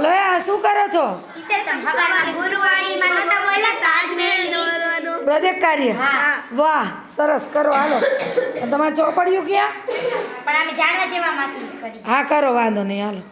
hello એ શું કરો છો પ્રોજેક્ટ કાર્ય વાહ સરસ કરો હાલો તમારે ચોપડ્યું ક્યાં હા કરો વાંધો નહીં હાલો